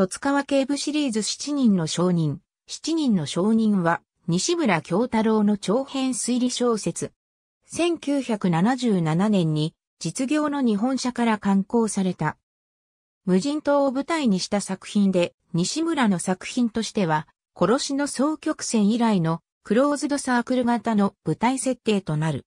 十津川警部シリーズ7人の証人。7人の証人は、西村京太郎の長編推理小説。1977年に、実業の日本社から刊行された。無人島を舞台にした作品で、西村の作品としては、殺しの双曲線以来のクローズドサークル型の舞台設定となる。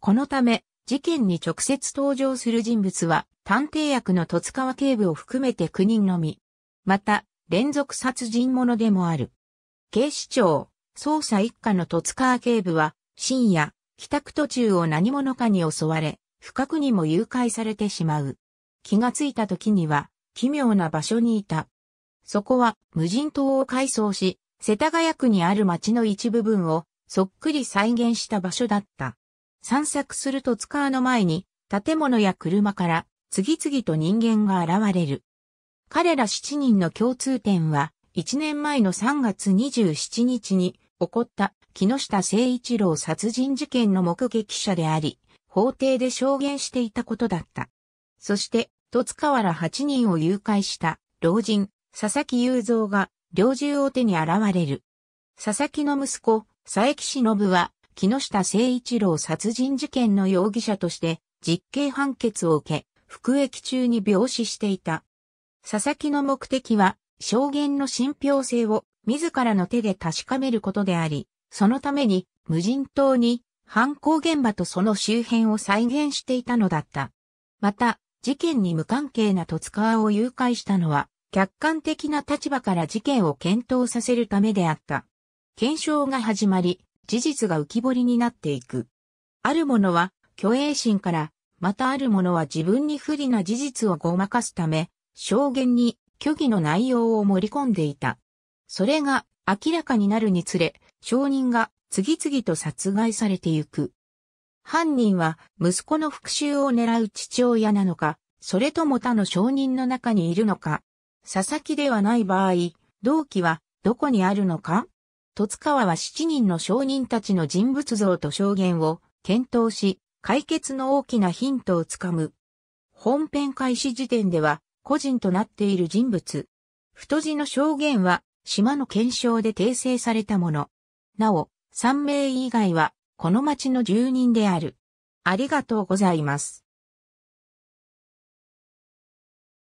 このため、事件に直接登場する人物は、探偵役の戸塚川警部を含めて9人のみ。また、連続殺人者でもある。警視庁、捜査一課の戸塚警部は、深夜、帰宅途中を何者かに襲われ、深くにも誘拐されてしまう。気がついた時には、奇妙な場所にいた。そこは、無人島を改装し、世田谷区にある町の一部分を、そっくり再現した場所だった。散策すると塚の前に、建物や車から、次々と人間が現れる。彼ら7人の共通点は、1年前の3月27日に起こった木下誠一郎殺人事件の目撃者であり、法廷で証言していたことだった。そして、戸塚原8人を誘拐した老人、佐々木雄三が猟銃を手に現れる。佐々木の息子、佐伯忍は、木下誠一郎殺人事件の容疑者として、実刑判決を受け、服役中に病死していた。佐々木の目的は、証言の信憑性を自らの手で確かめることであり、そのために無人島に犯行現場とその周辺を再現していたのだった。また、事件に無関係な戸塚を誘拐したのは、客観的な立場から事件を検討させるためであった。検証が始まり、事実が浮き彫りになっていく。ある者は、虚栄心から、またある者は自分に不利な事実をごまかすため、証言に虚偽の内容を盛り込んでいた。それが明らかになるにつれ、証人が次々と殺害されてゆく。犯人は息子の復讐を狙う父親なのか、それとも他の証人の中にいるのか、佐々木ではない場合、動機はどこにあるのか戸塚は7人の証人たちの人物像と証言を検討し、解決の大きなヒントをつかむ。本編開始時点では個人となっている人物。太字の証言は、島の検証で訂正されたもの。なお、3名以外は、この町の住人である。ありがとうございます。